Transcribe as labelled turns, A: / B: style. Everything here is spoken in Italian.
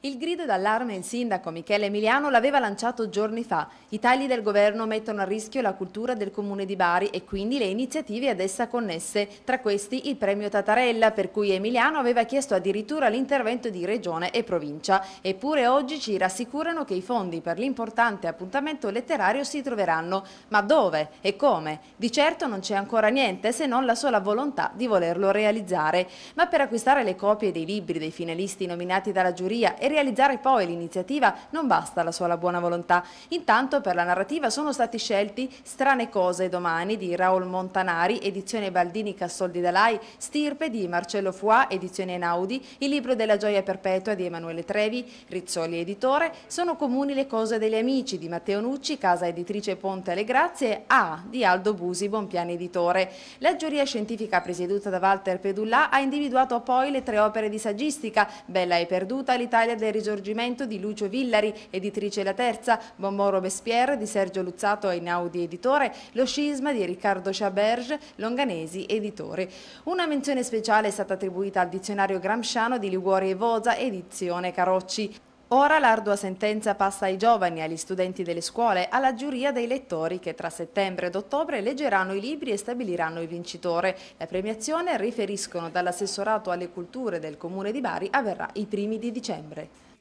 A: Il grido d'allarme il sindaco Michele Emiliano l'aveva lanciato giorni fa. I tagli del governo mettono a rischio la cultura del comune di Bari e quindi le iniziative ad essa connesse, tra questi il premio Tatarella, per cui Emiliano aveva chiesto addirittura l'intervento di regione e provincia. Eppure oggi ci rassicurano che i fondi per l'importante appuntamento letterario si troveranno. Ma dove e come? Di certo non c'è ancora niente se non la sola volontà di volerlo realizzare. Ma per acquistare le copie dei libri dei finalisti nominati dalla giuria e realizzare poi l'iniziativa non basta la sola buona volontà. Intanto per la narrativa sono stati scelti Strane cose domani di Raul Montanari, edizione Baldini Cassoldi Dalai, Stirpe di Marcello Fuà, edizione Enaudi, Il libro della gioia perpetua di Emanuele Trevi, Rizzoli editore, Sono comuni le cose degli amici di Matteo Nucci, casa editrice Ponte alle Grazie, A di Aldo Busi, Bonpiani editore. La giuria scientifica presieduta da Walter Pedulla ha individuato poi le tre opere di saggistica, Bella e perduta, l'Italia per il risorgimento di Lucio Villari, editrice La Terza, Bonbon Robespierre di Sergio Luzzato Einaudi Editore, Lo Scisma di Riccardo Chaberge, Longanesi Editore. Una menzione speciale è stata attribuita al dizionario Gramsciano di Liguori e Vosa, edizione Carocci. Ora l'ardua sentenza passa ai giovani, agli studenti delle scuole, alla giuria dei lettori che tra settembre ed ottobre leggeranno i libri e stabiliranno il vincitore. La premiazione, riferiscono dall'assessorato alle culture del comune di Bari, avverrà i primi di dicembre.